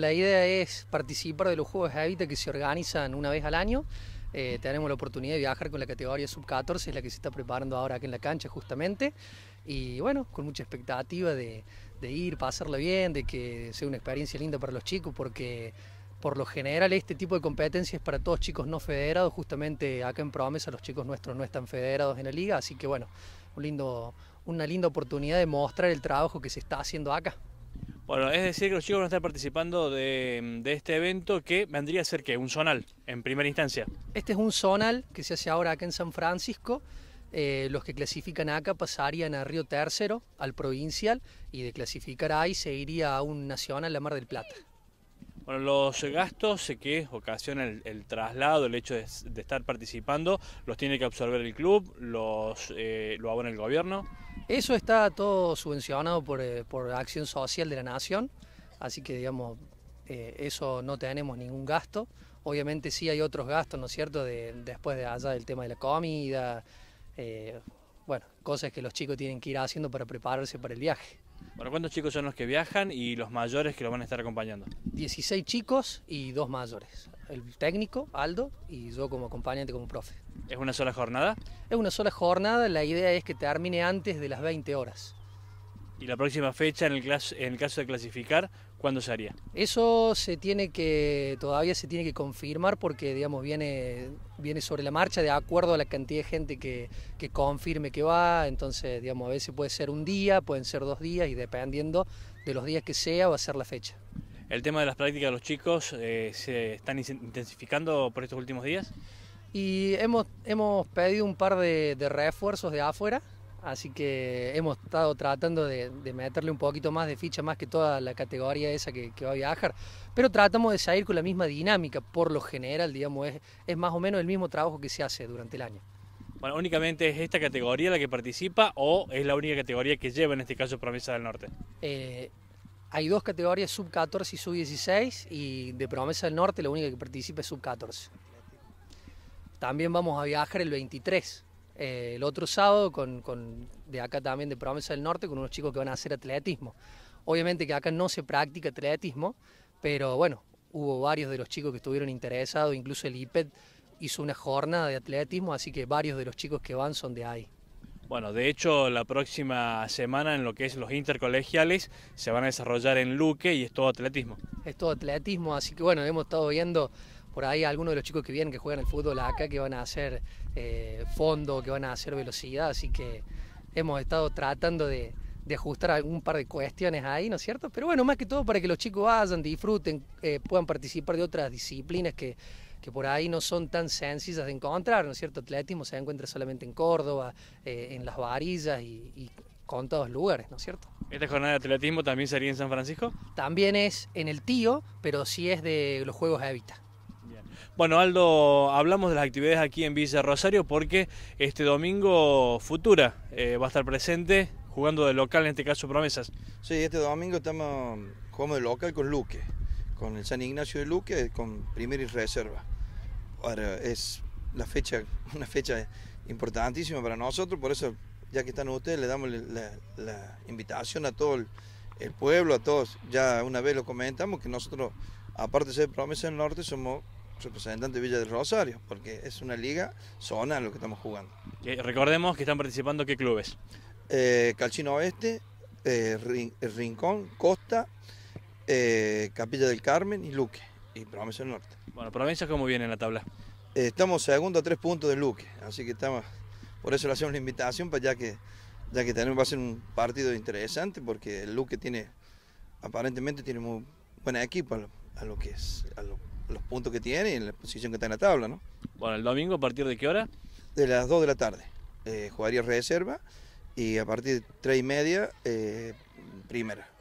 La idea es participar de los Juegos de Hábitat que se organizan una vez al año. Eh, tenemos la oportunidad de viajar con la categoría sub-14, es la que se está preparando ahora aquí en la cancha justamente. Y bueno, con mucha expectativa de, ir, pasarla bien, de que sea una experiencia linda para los chicos, porque por lo general este tipo de competencias para todos chicos no federados, justamente acá en Promesa los chicos nuestros no están federados en la liga, así que bueno, lindo, una linda oportunidad de mostrar el trabajo que se está haciendo acá. Bueno, es decir que los chicos van a estar participando de, mm, este evento que vendría a ser que un zonal en primera instancia. Este es un zonal que se hace ahora acá en San Francisco. Eh, los que clasifican acá pasarían a Río Tercero, al provincial, y de clasificar ahí se iría a un nacional, la Mar del Plata. Bueno, los gastos que ocasiona el, traslado, el hecho de, estar participando, los tiene que absorber el club, los eh, lo abona el gobierno. Eso está todo subvencionado eh, por, Acción Social de la Nación, así que digamos, eh, eso no tenemos ningún gasto. Obviamente sí hay otros gastos, ¿no es cierto?, después de allá del tema de la comida, eh, bueno, cosas que los chicos tienen que ir haciendo para prepararse para el viaje. Bueno, ¿cuántos chicos son los que viajan y los mayores que lo van a estar acompañando? 16 chicos y dos mayores el técnico, Aldo, y yo como acompañante, como profe. ¿Es una sola jornada? Es una sola jornada, la idea es que termine antes de las 20 horas. ¿Y la próxima fecha, en el, caso de clasificar, cuándo se haría? Eso se tiene que, todavía se tiene que confirmar porque, digamos, viene, viene sobre la marcha de acuerdo a la cantidad de gente que, que confirme que va, entonces, digamos, a veces puede ser un día, pueden ser dos días y dependiendo de los días que sea va a ser la fecha. El tema de las prácticas de los chicos eh, se están intensificando por estos últimos días. Y hemos, hemos pedido un par de, refuerzos de afuera, así que hemos estado tratando de, meterle un poquito más de ficha más que toda la categoría esa que, va a viajar, pero tratamos de salir con la misma dinámica, por lo general, digamos, es, es más o menos el mismo trabajo que se hace durante el año. Bueno, únicamente es esta categoría la que participa o es la única categoría que lleva en este caso Promesa del Norte. Eh, hay dos categorías, sub-14 y sub-16, y de Promesa del Norte la única que participa es sub-14. También vamos a viajar el 23, eh, el otro sábado, con, de acá también de Promesa del Norte, con unos chicos que van a hacer atletismo. Obviamente que acá no se practica atletismo, pero bueno, hubo varios de los chicos que estuvieron interesados, incluso el IPED hizo una jornada de atletismo, así que varios de los chicos que van son de ahí. Bueno, de hecho, la próxima semana en lo que es los intercolegiales se van a desarrollar en Luque y es todo atletismo. Es todo atletismo, así que bueno, hemos estado viendo por ahí algunos de los chicos que vienen, que juegan el fútbol acá, que van a hacer eh, fondo, que van a hacer velocidad, así que hemos estado tratando de, ajustar algún par de cuestiones ahí, ¿no es cierto? Pero bueno, más que todo para que los chicos vayan, disfruten, eh, puedan participar de otras disciplinas que que por ahí no son tan sencillas de encontrar, ¿no es cierto? Atletismo se encuentra solamente en Córdoba, eh, en las varillas y, con todos los lugares, ¿no es cierto? ¿Esta jornada de atletismo también sería en San Francisco? También es en el Tío, pero sí es de los Juegos de Evita. Bueno, Aldo, hablamos de las actividades aquí en Villa Rosario porque este domingo Futura eh, va a estar presente jugando de local, en este caso Promesas. Sí, este domingo estamos jugando de local con Luque con el San Ignacio de Luque, con primera y reserva. Ahora es la fecha, una fecha importantísima para nosotros, por eso ya que están ustedes, le damos la, invitación a todo el, pueblo, a todos. Ya una vez lo comentamos que nosotros, aparte de ser Promesa del Norte, somos representantes de Villa del Rosario, porque es una liga zona en lo que estamos jugando. recordemos que están participando qué clubes. Calcino eh, Calchino Oeste, eh, Rincón, Costa, eh, Capilla del Carmen y Luque, y Provincia del Norte. Bueno, Provincia cómo viene en la tabla. Eh, estamos segundo a tres puntos de Luque, así que estamos, por eso le hacemos la invitación, para pues, ya que, ya que tenemos, va a ser un partido interesante, porque Luque tiene, aparentemente tiene muy buena equipo a lo, que es, a, los puntos que tiene y en la posición que está en la tabla, ¿no? Bueno, el domingo a partir de qué hora? De las 2 de la tarde. Eh, jugaría reserva y a partir de tres y media, primera.